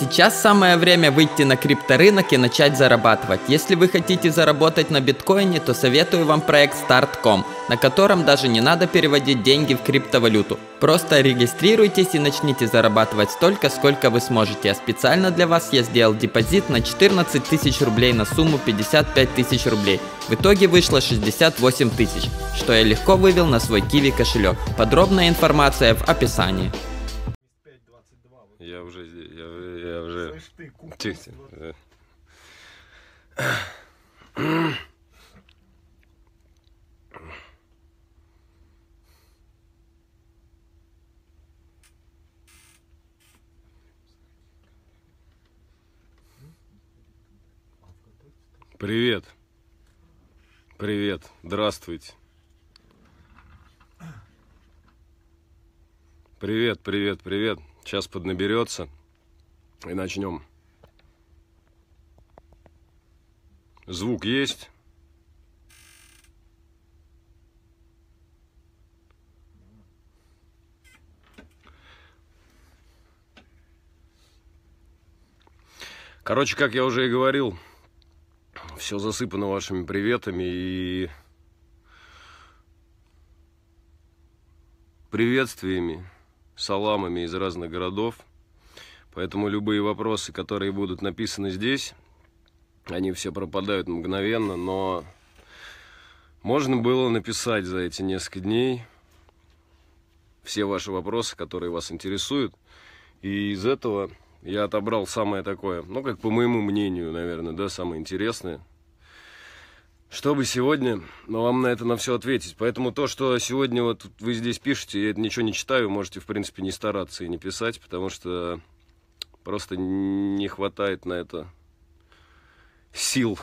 Сейчас самое время выйти на крипторынок и начать зарабатывать. Если вы хотите заработать на биткоине, то советую вам проект Start.com, на котором даже не надо переводить деньги в криптовалюту. Просто регистрируйтесь и начните зарабатывать столько, сколько вы сможете. А специально для вас я сделал депозит на 14 тысяч рублей на сумму 55 тысяч рублей. В итоге вышло 68 тысяч, что я легко вывел на свой Kiwi кошелек. Подробная информация в описании. говоришь Привет. Привет. Здравствуйте. Привет, привет, привет. Сейчас поднаберется. И начнем. Звук есть. Короче, как я уже и говорил, все засыпано вашими приветами и приветствиями, саламами из разных городов – Поэтому любые вопросы, которые будут написаны здесь, они все пропадают мгновенно, но можно было написать за эти несколько дней все ваши вопросы, которые вас интересуют. И из этого я отобрал самое такое, ну, как по моему мнению, наверное, да, самое интересное. Чтобы сегодня но ну, вам на это на все ответить. Поэтому то, что сегодня вот вы здесь пишете, я это ничего не читаю, можете, в принципе, не стараться и не писать, потому что Просто не хватает на это сил.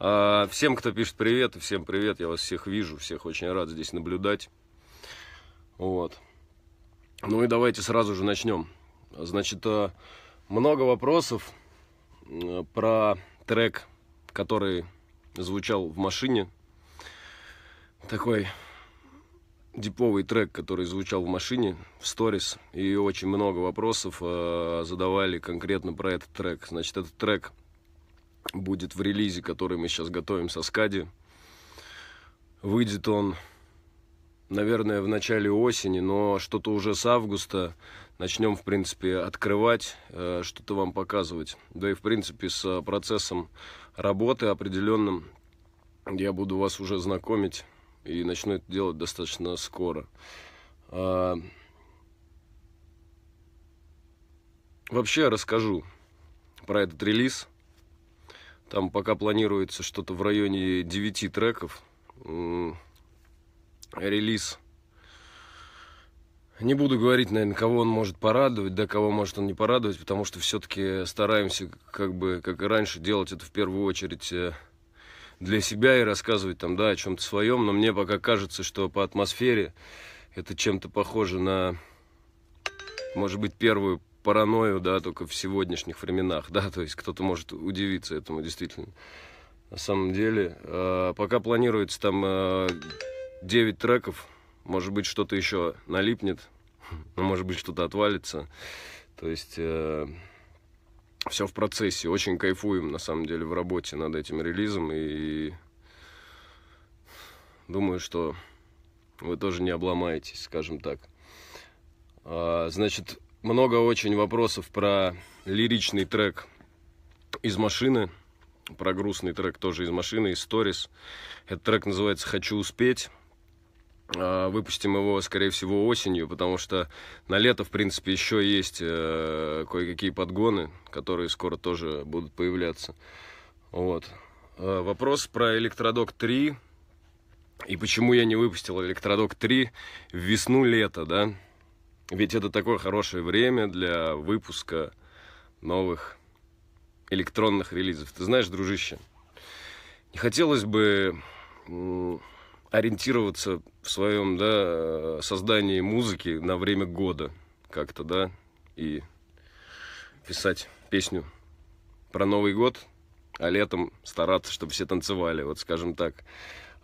А всем, кто пишет привет, всем привет, я вас всех вижу, всех очень рад здесь наблюдать. Вот. Ну и давайте сразу же начнем. Значит, э, много вопросов э, про трек, который звучал в машине. Такой диповый трек, который звучал в машине, в сторис, и очень много вопросов э, задавали конкретно про этот трек. Значит, этот трек будет в релизе, который мы сейчас готовим со Скади. Выйдет он, наверное, в начале осени, но что-то уже с августа начнем, в принципе, открывать, э, что-то вам показывать. Да и, в принципе, с процессом работы определенным я буду вас уже знакомить и начну это делать достаточно скоро. А... Вообще расскажу про этот релиз. Там пока планируется что-то в районе 9 треков. Релиз. Не буду говорить, наверное, кого он может порадовать, да кого может он не порадовать, потому что все-таки стараемся, как бы, как и раньше, делать это в первую очередь э, для себя и рассказывать там, да, о чем-то своем, но мне пока кажется, что по атмосфере это чем-то похоже на, может быть, первую паранойю, да, только в сегодняшних временах, да, то есть кто-то может удивиться этому действительно. На самом деле, э, пока планируется там э, а, 9 треков, может быть, что-то еще налипнет, но ну, может быть, что-то отвалится. То есть... Э, все в процессе. Очень кайфуем, на самом деле, в работе над этим релизом. И думаю, что вы тоже не обломаетесь, скажем так. А, значит, много очень вопросов про лиричный трек из машины. Про грустный трек тоже из машины, из сторис. Этот трек называется «Хочу успеть». Э, выпустим его, скорее всего, осенью, потому что на лето, в принципе, еще есть э, кое-какие подгоны, которые скоро тоже будут появляться. Вот. Э, вопрос про Электродок 3 и почему я не выпустил Электродок 3 в весну-лето, да? Ведь это такое хорошее время для выпуска новых электронных релизов. Ты знаешь, дружище, не хотелось бы ориентироваться в своем да, э, создании музыки на время года как-то, да, и писать песню про Новый год, а летом стараться, чтобы все танцевали, вот скажем так.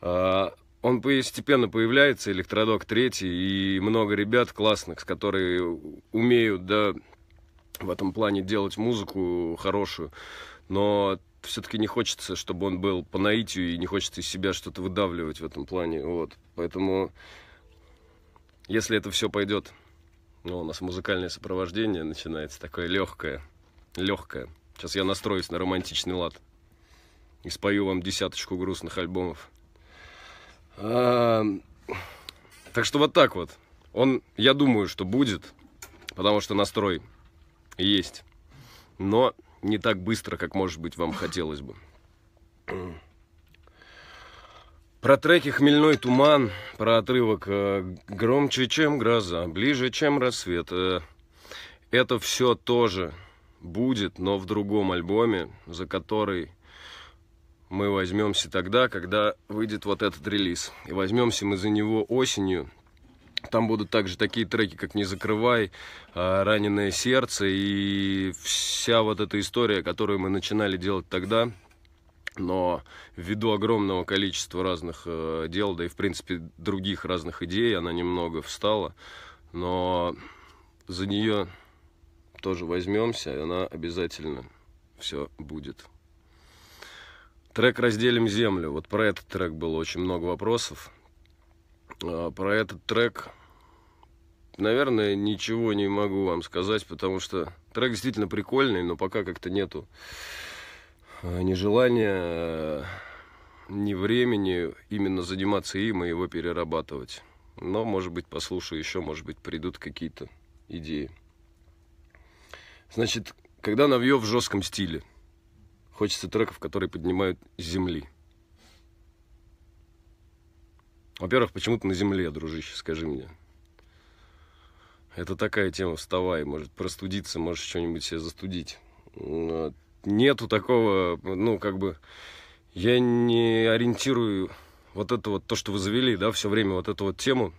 А, он постепенно появляется, электродок третий, и много ребят классных, которые умеют, да, в этом плане делать музыку хорошую, но все-таки не хочется, чтобы он был по наитию, и не хочется из себя что-то выдавливать в этом плане. Вот. Поэтому, если это все пойдет, ну, у нас музыкальное сопровождение начинается такое легкое, легкое. Сейчас я настроюсь на романтичный лад и спою вам десяточку грустных альбомов. А, так что вот так вот. Он, я думаю, что будет, потому что настрой есть. Но не так быстро, как, может быть, вам хотелось бы. Про треки «Хмельной туман», про отрывок э, «Громче, чем гроза», «Ближе, чем рассвет». Э, это все тоже будет, но в другом альбоме, за который мы возьмемся тогда, когда выйдет вот этот релиз. И возьмемся мы за него осенью там будут также такие треки, как «Не закрывай», а, «Раненое сердце» и вся вот эта история, которую мы начинали делать тогда, но ввиду огромного количества разных э, дел, да и, в принципе, других разных идей, она немного встала, но за нее тоже возьмемся, и она обязательно все будет. Трек «Разделим землю». Вот про этот трек было очень много вопросов. А, про этот трек Наверное, ничего не могу вам сказать, потому что трек действительно прикольный, но пока как-то нету э, ни желания, э, ни времени именно заниматься им и его перерабатывать. Но, может быть, послушаю еще, может быть, придут какие-то идеи. Значит, когда навье в жестком стиле, хочется треков, которые поднимают с земли. Во-первых, почему ты на земле, дружище, скажи мне. Это такая тема, вставай, может простудиться, может что-нибудь себе застудить. нету такого, ну, как бы, я не ориентирую вот это вот, то, что вы завели, да, все время вот эту вот тему,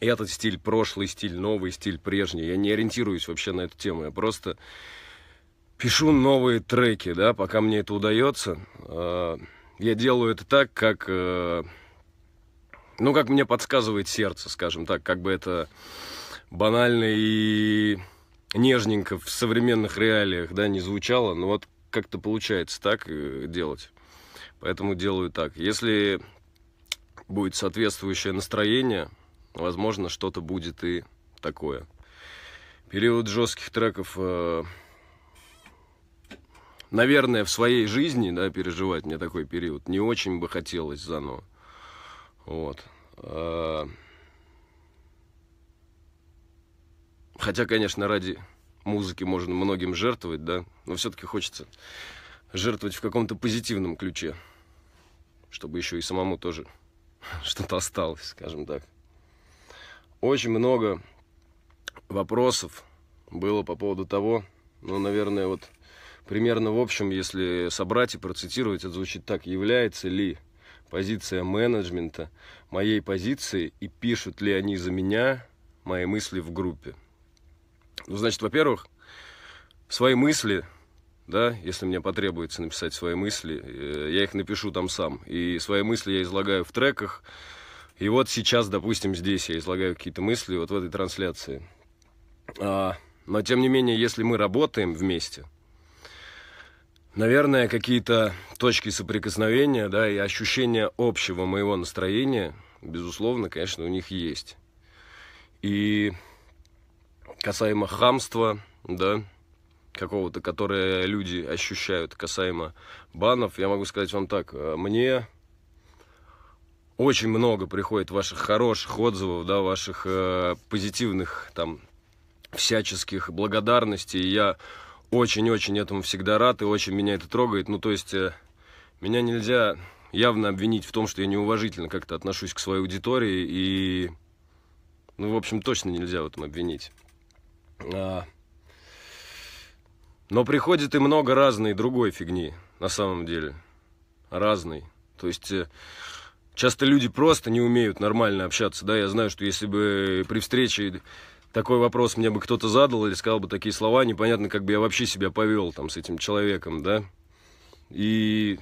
этот стиль, прошлый стиль, новый стиль, прежний, я не ориентируюсь вообще на эту тему, я просто пишу новые треки, да, пока мне это удается, а, я делаю это так, как, э, ну, как мне подсказывает сердце, скажем так, как бы это банально и нежненько в современных реалиях, да, не звучало, но вот как-то получается так э, делать. Поэтому делаю так. Если будет соответствующее настроение, возможно, что-то будет и такое. Период жестких треков, э, наверное, в своей жизни, да, переживать мне такой период не очень бы хотелось заново. Вот. Э, Хотя, конечно, ради музыки можно многим жертвовать, да, но все-таки хочется жертвовать в каком-то позитивном ключе, чтобы еще и самому тоже что-то осталось, скажем так. Очень много вопросов было по поводу того, ну, наверное, вот примерно в общем, если собрать и процитировать, это звучит так, является ли позиция менеджмента моей позицией и пишут ли они за меня мои мысли в группе. Ну, значит, во-первых, свои мысли, да, если мне потребуется написать свои мысли, э, я их напишу там сам. И свои мысли я излагаю в треках. И вот сейчас, допустим, здесь я излагаю какие-то мысли вот в этой трансляции. А, но тем не менее, если мы работаем вместе, наверное, какие-то точки соприкосновения, да, и ощущение общего моего настроения, безусловно, конечно, у них есть. И касаемо хамства, да, какого-то, которое люди ощущают касаемо банов, я могу сказать вам так, э, мне очень много приходит ваших хороших отзывов, да, ваших э, позитивных там всяческих благодарностей, и я очень-очень этому всегда рад, и очень меня это трогает, ну, то есть, э, меня нельзя явно обвинить в том, что я неуважительно как-то отношусь к своей аудитории, и, ну, в общем, точно нельзя в этом обвинить. А. Но приходит и много разной другой фигни, на самом деле. Разной. То есть э, часто люди просто не умеют нормально общаться. Да, я знаю, что если бы при встрече такой вопрос мне бы кто-то задал или сказал бы такие слова, непонятно, как бы я вообще себя повел там с этим человеком, да. И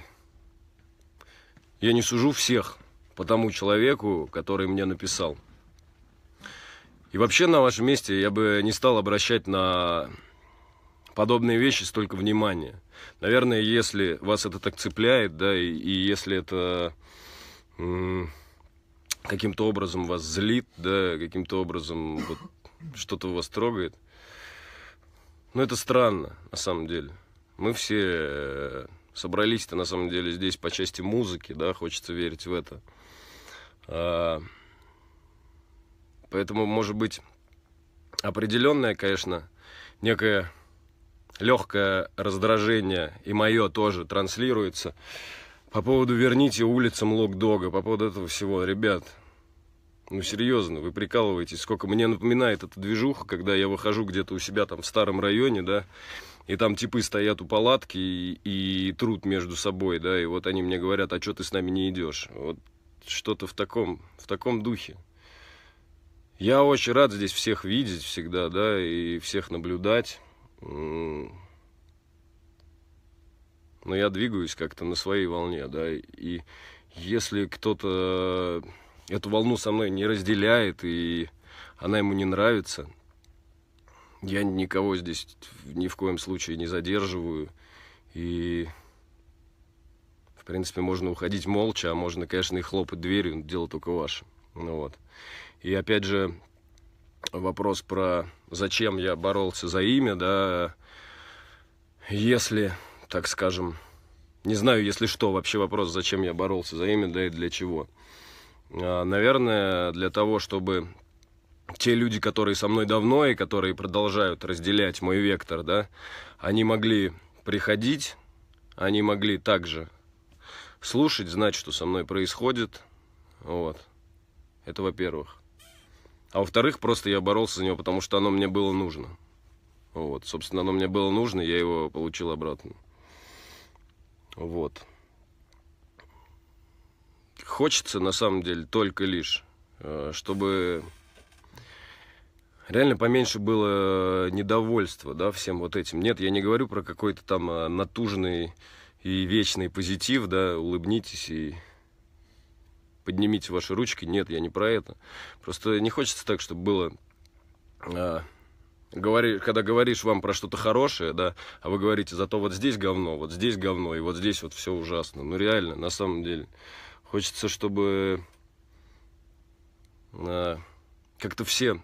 я не сужу всех по тому человеку, который мне написал. И вообще на вашем месте я бы не стал обращать на подобные вещи столько внимания. Наверное, если вас это так цепляет, да, и, и если это каким-то образом вас злит, да, каким-то образом вот, что-то вас трогает, ну это странно, на самом деле. Мы все э, собрались-то, на самом деле, здесь по части музыки, да, хочется верить в это. А, Поэтому, может быть, определенное, конечно, некое легкое раздражение, и мое тоже транслируется, по поводу «верните улицам локдога», по поводу этого всего, ребят, ну серьезно, вы прикалываетесь, сколько мне напоминает эта движуха, когда я выхожу где-то у себя там в старом районе, да, и там типы стоят у палатки и, и труд между собой, да, и вот они мне говорят, а что ты с нами не идешь? Вот что-то в таком, в таком духе. Я очень рад здесь всех видеть всегда, да, и всех наблюдать. Но я двигаюсь как-то на своей волне, да, и если кто-то эту волну со мной не разделяет, и она ему не нравится, я никого здесь ни в коем случае не задерживаю. И, в принципе, можно уходить молча, а можно, конечно, и хлопать дверью, дело только ваше. Ну вот. И опять же, вопрос про зачем я боролся за имя, да, если, так скажем, не знаю, если что, вообще вопрос, зачем я боролся за имя, да и для чего. А, наверное, для того, чтобы те люди, которые со мной давно и которые продолжают разделять мой вектор, да, они могли приходить, они могли также слушать, знать, что со мной происходит. Вот. Это во-первых. А во-вторых, просто я боролся за него, потому что оно мне было нужно. Вот, собственно, оно мне было нужно, я его получил обратно. Вот. Хочется, на самом деле, только лишь, э, чтобы реально поменьше было э, недовольства, да, всем вот этим. Нет, я не говорю про какой-то там э, натужный и вечный позитив, да, улыбнитесь и поднимите ваши ручки. Нет, я не про это. Просто не хочется так, чтобы было... А, говори, когда говоришь вам про что-то хорошее, да, а вы говорите, зато вот здесь говно, вот здесь говно, и вот здесь вот все ужасно. Ну реально, на самом деле. Хочется, чтобы а, как-то все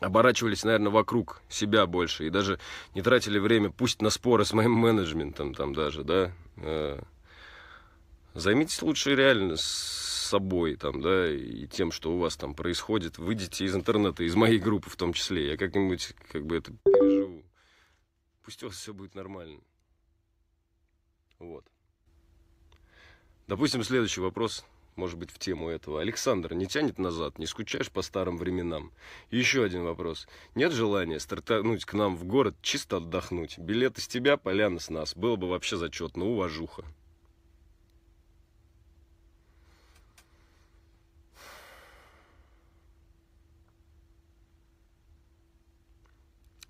оборачивались, наверное, вокруг себя больше и даже не тратили время, пусть на споры с моим менеджментом там даже, да, а. Займитесь лучше реально собой там, да, и тем, что у вас там происходит. Выйдите из интернета, из моей группы в том числе. Я как-нибудь как бы это переживу. Пусть у вас все будет нормально. Вот. Допустим, следующий вопрос, может быть, в тему этого. Александр, не тянет назад, не скучаешь по старым временам? И еще один вопрос. Нет желания стартануть к нам в город, чисто отдохнуть? Билет из тебя, поляна с нас. Было бы вообще зачетно, уважуха.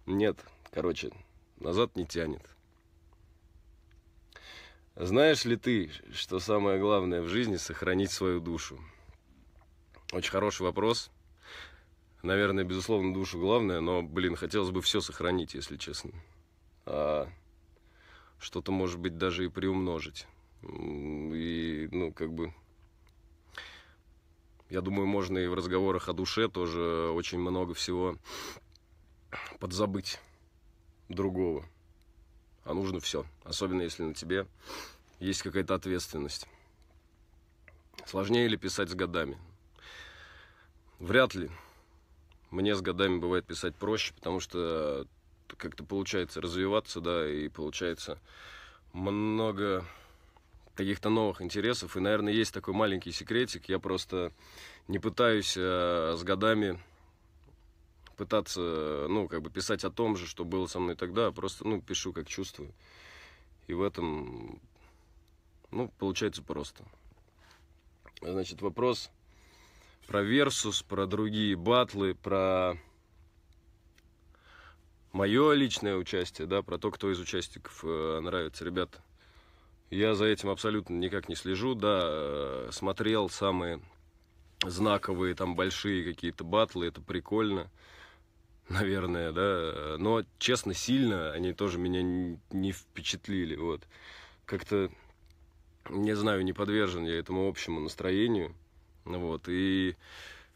Нет, короче, назад не тянет. Знаешь ли ты, что самое главное в жизни – сохранить свою душу? Очень хороший вопрос. Наверное, безусловно, душу главное, но, блин, хотелось бы все сохранить, если честно. А что-то, может быть, даже и приумножить. И, ну, как бы... Я думаю, можно и в разговорах о душе тоже очень много всего подзабыть другого. А нужно все. Особенно если на тебе есть какая-то ответственность. Сложнее ли писать с годами? Вряд ли. Мне с годами бывает писать проще, потому что как-то получается развиваться, да, и получается много каких-то новых интересов. И, наверное, есть такой маленький секретик. Я просто не пытаюсь э, с годами пытаться, ну, как бы писать о том же, что было со мной тогда, а просто, ну, пишу, как чувствую. И в этом, ну, получается просто. Значит, вопрос про Версус, про другие батлы, про мое личное участие, да, про то, кто из участников э, нравится, ребята. Я за этим абсолютно никак не слежу, да, э, смотрел самые знаковые, там, большие какие-то батлы, это прикольно наверное, да. Но, честно, сильно они тоже меня не впечатлили, вот. Как-то, не знаю, не подвержен я этому общему настроению, вот. И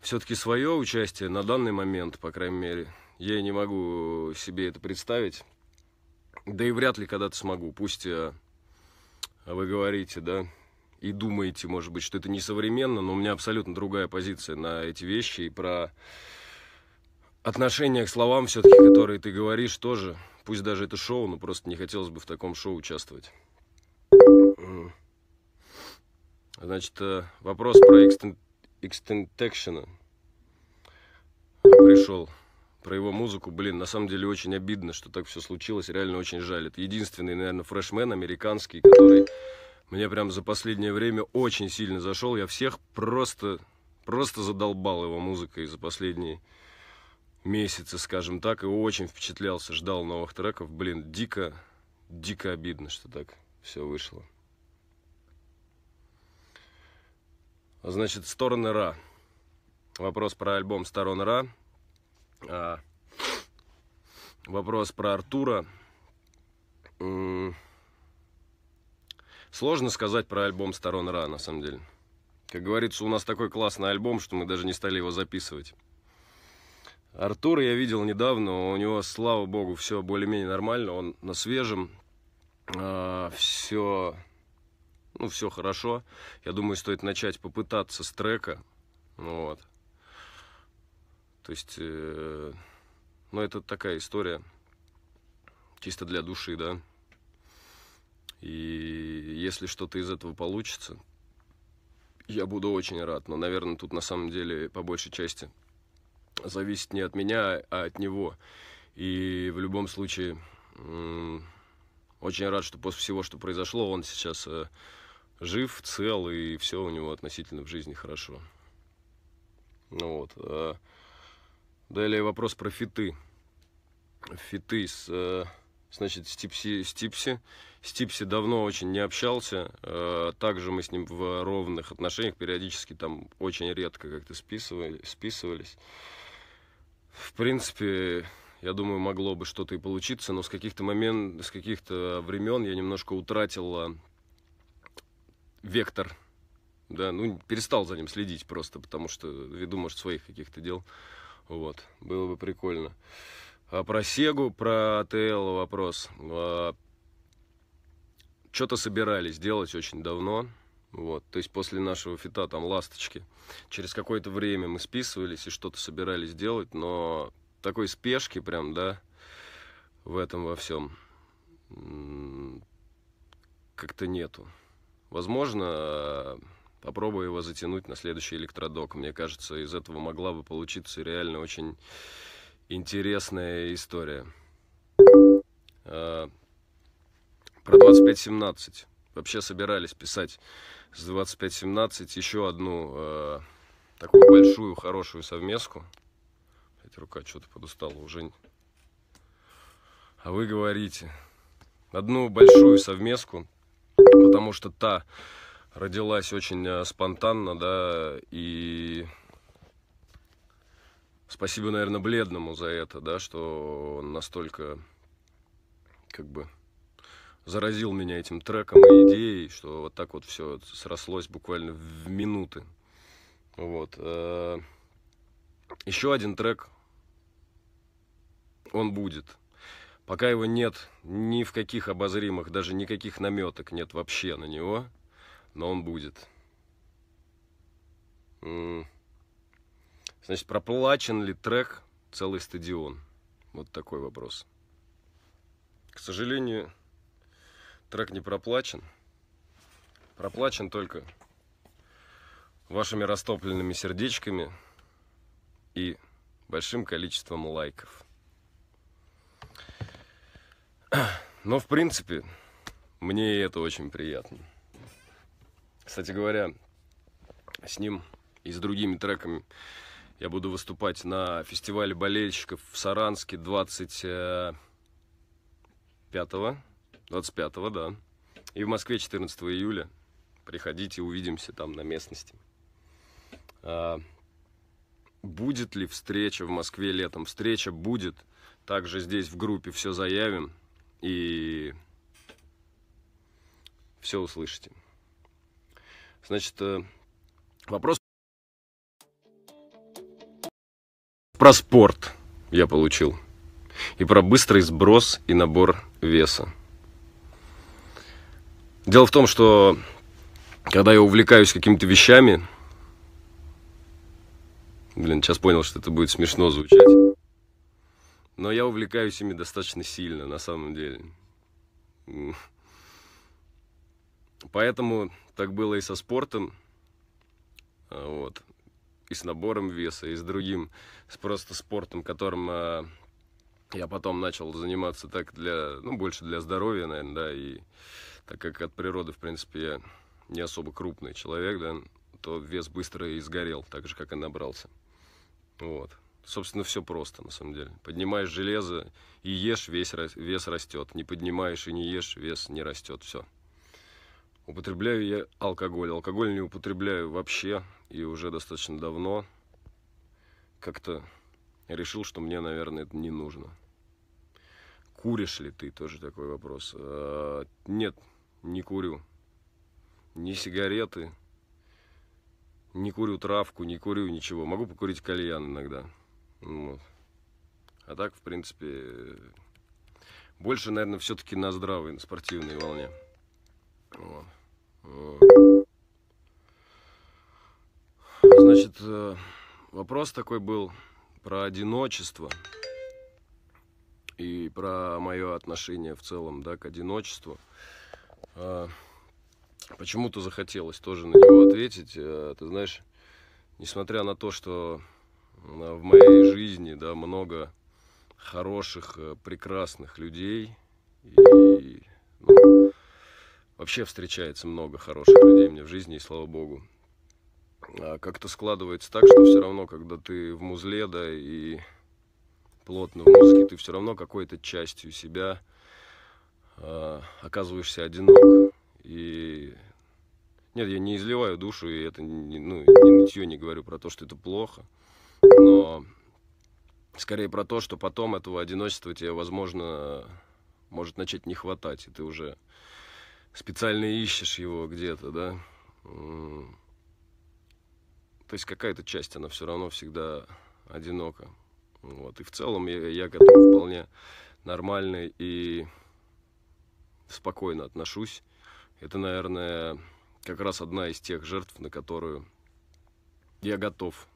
все-таки свое участие на данный момент, по крайней мере, я не могу себе это представить. Да и вряд ли когда-то смогу. Пусть э, вы говорите, да, и думаете, может быть, что это несовременно, но у меня абсолютно другая позиция на эти вещи и про отношение к словам все-таки, которые ты говоришь, тоже. Пусть даже это шоу, но просто не хотелось бы в таком шоу участвовать. Значит, э, вопрос про экстентекшена пришел. Про его музыку, блин, на самом деле очень обидно, что так все случилось, реально очень жаль. Это единственный, наверное, фрешмен американский, который мне прям за последнее время очень сильно зашел. Я всех просто, просто задолбал его музыкой за последние месяцы, скажем так, и очень впечатлялся, ждал новых треков. Блин, дико, дико обидно, что так все вышло. Значит, стороны Ра. Вопрос про альбом Стороны Ра. А, вопрос про Артура. сложно сказать про альбом Сторон Ра, на самом деле. Как говорится, у нас такой классный альбом, что мы даже не стали его записывать. Артур я видел недавно, у него, слава богу, все более-менее нормально, он на свежем, э, а, все, ну, все хорошо. Я думаю, стоит начать попытаться с трека, ну вот. То есть, э, ну, это такая история, чисто для души, да. И если что-то из этого получится, я буду очень рад. Но, наверное, тут на самом деле по большей части зависит не от меня, а от него. И в любом случае, очень рад, что после всего, что произошло, он сейчас э, жив, цел, и все у него относительно в жизни хорошо. Ну вот. Э, далее вопрос про фиты. Фиты с... Э, значит, Стипси, Стипси. Стипси давно очень не общался. Также мы с ним в ровных отношениях. Периодически там очень редко как-то списывали, списывались в принципе, я думаю, могло бы что-то и получиться, но с каких-то момент, с каких-то времен я немножко утратил а, вектор, да, ну, перестал за ним следить просто, потому что веду, может, своих каких-то дел, вот, было бы прикольно. А про Сегу, про АТЛ вопрос. А, что-то собирались делать очень давно, вот, то есть после нашего фита, там, ласточки, через какое-то время мы списывались и что-то собирались делать, но такой спешки прям, да, в этом во всем как-то нету. Возможно, попробую его затянуть на следующий электродок. Мне кажется, из этого могла бы получиться реально очень интересная история. Э, про 2517 вообще собирались писать с 2517 еще одну э, такую большую, хорошую совместку. Опять рука что-то подустала уже. А вы говорите. Одну большую совместку, потому что та родилась очень э, спонтанно, да, и спасибо, наверное, Бледному за это, да, что он настолько, как бы, заразил меня этим треком и идеей, что вот так вот все срослось буквально в минуты. Вот. Э, Еще один трек, он будет. Пока его нет ни в каких обозримых, даже никаких наметок нет вообще на него, но он будет. Значит, проплачен ли трек целый стадион? Вот такой вопрос. К сожалению, Трек не проплачен. Проплачен только вашими растопленными сердечками и большим количеством лайков. Но, в принципе, мне это очень приятно. Кстати говоря, с ним и с другими треками я буду выступать на фестивале болельщиков в Саранске 25 25-го, да. И в Москве 14 июля. Приходите, увидимся там на местности. А, будет ли встреча в Москве летом? Встреча будет. Также здесь в группе все заявим. И все услышите. Значит, э, вопрос про спорт я получил. И про быстрый сброс и набор веса. Дело в том, что когда я увлекаюсь какими-то вещами, блин, сейчас понял, что это будет смешно звучать, но я увлекаюсь ими достаточно сильно, на самом деле. Поэтому так было и со спортом, а, вот, и с набором веса, и с другим, с просто спортом, которым а, я потом начал заниматься так для, ну, больше для здоровья, наверное, да, и так как от природы, в принципе, я не особо крупный человек, да, то вес быстро и сгорел, так же, как и набрался. Вот. Собственно, все просто, на самом деле. Поднимаешь железо и ешь, весь, вес растет. Не поднимаешь и не ешь, вес не растет. Все. Употребляю я алкоголь. Алкоголь не употребляю вообще и уже достаточно давно. Как-то решил, что мне, наверное, это не нужно. Куришь ли ты? Тоже такой вопрос. А, нет, не курю ни сигареты, не курю травку, не курю ничего. Могу покурить кальян иногда. Вот. А так, в принципе, больше, наверное, все-таки на здравой, на спортивной волне. Вот. Вот. Значит, э, вопрос такой был про одиночество и про мое отношение в целом да, к одиночеству. А, почему-то захотелось тоже на него ответить. Э, ты знаешь, несмотря на то, что э, в моей жизни да, много хороших, э, прекрасных людей, и ну, вообще встречается много хороших людей мне в жизни, и слава богу. А как-то складывается так, что все равно, когда ты в музле, да, и плотно в музыке, ты все равно какой-то частью себя Э, оказываешься одинок. И нет, я не изливаю душу, и это не, ну, не нытье, не говорю про то, что это плохо, но скорее про то, что потом этого одиночества тебе, возможно, может начать не хватать, и ты уже специально ищешь его где-то, да. То есть какая-то часть, она все равно всегда одинока. Вот. И в целом я, я к этому вполне нормальный и спокойно отношусь. Это, наверное, как раз одна из тех жертв, на которую я готов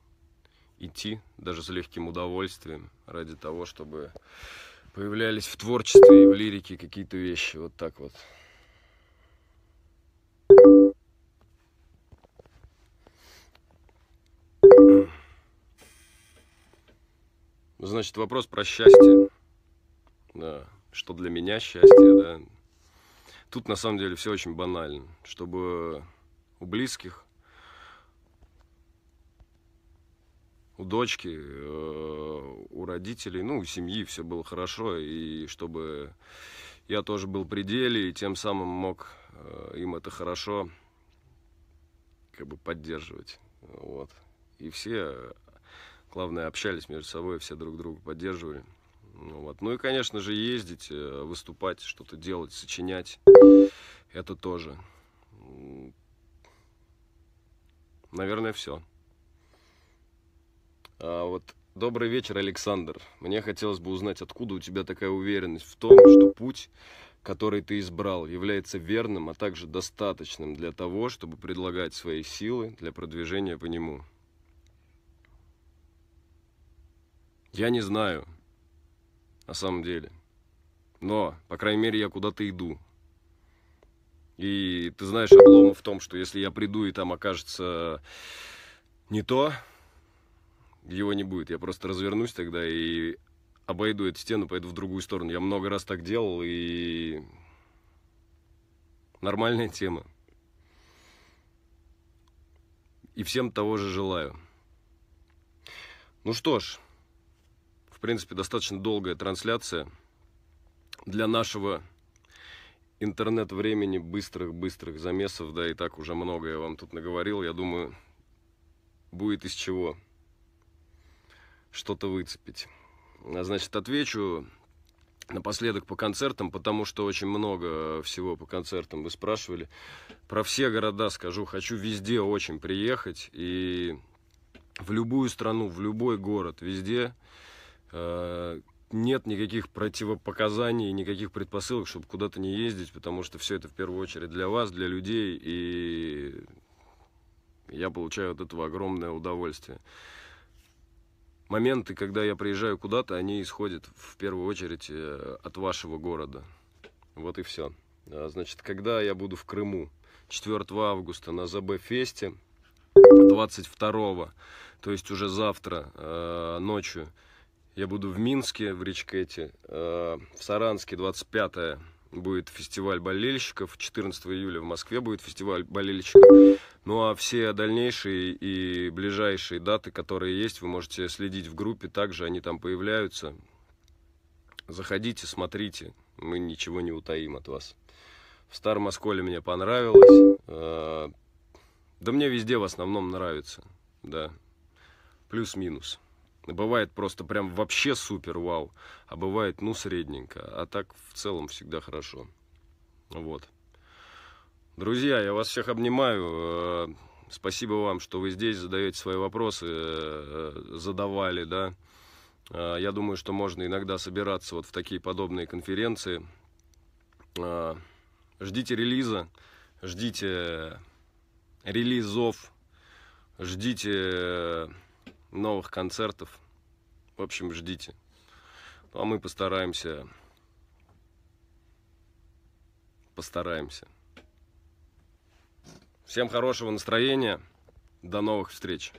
идти, даже с легким удовольствием, ради того, чтобы появлялись в творчестве и в лирике какие-то вещи. Вот так вот. Значит, вопрос про счастье. Да. Что для меня счастье, да, Тут на самом деле все очень банально. Чтобы у близких, у дочки, э, у родителей, ну, у семьи все было хорошо, и чтобы я тоже был при деле, и тем самым мог э, им это хорошо как бы поддерживать. Вот. И все, э, главное, общались между собой, все друг друга поддерживали. Ну вот. Ну и, конечно же, ездить, э, выступать, что-то делать, сочинять. Это тоже. Наверное, все. А вот добрый вечер, Александр. Мне хотелось бы узнать, откуда у тебя такая уверенность в том, что путь, который ты избрал, является верным, а также достаточным для того, чтобы предлагать свои силы для продвижения по нему. Я не знаю, на самом деле. Но, по крайней мере, я куда-то иду. И ты знаешь, облом в том, что если я приду и там окажется не то, его не будет. Я просто развернусь тогда и обойду эту стену, пойду в другую сторону. Я много раз так делал, и нормальная тема. И всем того же желаю. Ну что ж, в принципе, достаточно долгая трансляция для нашего интернет-времени, быстрых-быстрых замесов, да, и так уже много я вам тут наговорил, я думаю, будет из чего что-то выцепить. А, значит, отвечу напоследок по концертам, потому что очень много всего по концертам вы спрашивали. Про все города скажу, хочу везде очень приехать и в любую страну, в любой город, везде Э, нет никаких противопоказаний, никаких предпосылок, чтобы куда-то не ездить, потому что все это в первую очередь для вас, для людей, и я получаю от этого огромное удовольствие. Моменты, когда я приезжаю куда-то, они исходят в первую очередь э, от вашего города. Вот и все. А, значит, когда я буду в Крыму 4 августа на ЗБ-фесте, 22, то есть уже завтра э, ночью, я буду в Минске, в Ричкете. Э, в Саранске 25 будет фестиваль болельщиков. 14 июля в Москве будет фестиваль болельщиков. Ну а все дальнейшие и ближайшие даты, которые есть, вы можете следить в группе. Также они там появляются. Заходите, смотрите. Мы ничего не утаим от вас. В Старом Осколе мне понравилось. Э, да мне везде в основном нравится. Да. Плюс-минус. А бывает просто прям вообще супер, вау. А бывает, ну, средненько. А так в целом всегда хорошо. Вот. Друзья, я вас всех обнимаю. Э, спасибо вам, что вы здесь задаете свои вопросы, э, задавали, да. Э, я думаю, что можно иногда собираться вот в такие подобные конференции. Ждите релиза, ждите релизов, ждите новых концертов. В общем, ждите. а мы постараемся... Постараемся. Всем хорошего настроения. До новых встреч.